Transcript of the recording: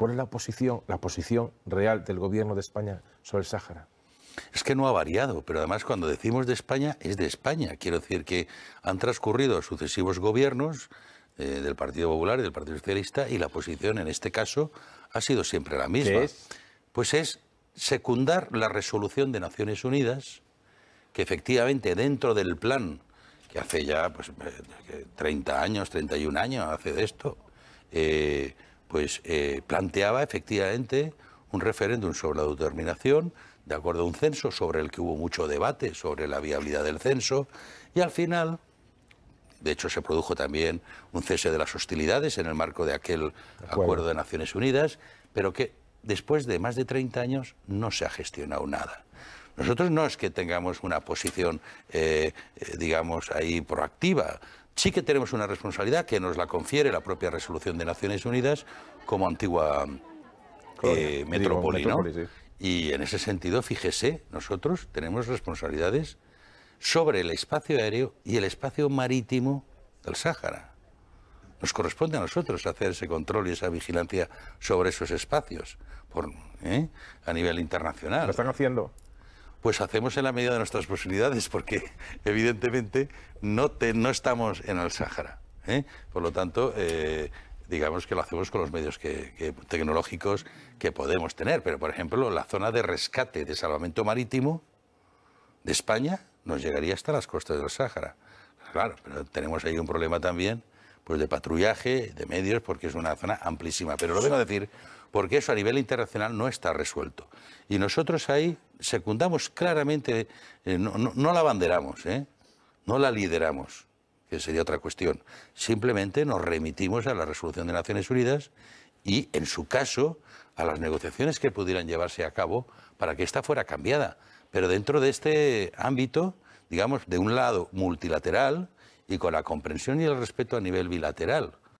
¿Cuál es la posición, la posición real del gobierno de España sobre el Sáhara? Es que no ha variado, pero además cuando decimos de España es de España. Quiero decir que han transcurrido sucesivos gobiernos eh, del Partido Popular y del Partido Socialista y la posición en este caso ha sido siempre la misma. Pues es secundar la resolución de Naciones Unidas que efectivamente dentro del plan que hace ya pues, 30 eh, años, 31 años hace de esto, eh, pues eh, planteaba efectivamente un referéndum sobre la autodeterminación, de acuerdo a un censo sobre el que hubo mucho debate sobre la viabilidad del censo, y al final, de hecho se produjo también un cese de las hostilidades en el marco de aquel acuerdo, de Naciones Unidas, pero que después de más de 30 años no se ha gestionado nada. Nosotros no es que tengamos una posición, eh, eh, digamos, ahí proactiva. Sí que tenemos una responsabilidad que nos la confiere la propia resolución de Naciones Unidas como antigua eh, metrópoli, Y en ese sentido, fíjese, nosotros tenemos responsabilidades sobre el espacio aéreo y el espacio marítimo del Sáhara. Nos corresponde a nosotros hacer ese control y esa vigilancia sobre esos espacios por, ¿eh? a nivel internacional. ¿Lo están haciendo? pues hacemos en la medida de nuestras posibilidades, porque evidentemente no, estamos en el Sáhara. ¿eh? Por lo tanto, eh, digamos que lo hacemos con los medios que, tecnológicos que podemos tener. Pero, por ejemplo, la zona de rescate de salvamento marítimo de España nos llegaría hasta las costas del Sáhara. Claro, pero tenemos ahí un problema también pues de patrullaje, de medios, porque es una zona amplísima. Pero lo vengo a decir porque eso a nivel internacional no está resuelto. Y nosotros ahí secundamos claramente, eh, no, la banderamos, ¿eh? no la lideramos, que sería otra cuestión. Simplemente nos remitimos a la resolución de Naciones Unidas y, en su caso, a las negociaciones que pudieran llevarse a cabo para que esta fuera cambiada. Pero dentro de este ámbito, digamos, de un lado multilateral y con la comprensión y el respeto a nivel bilateral.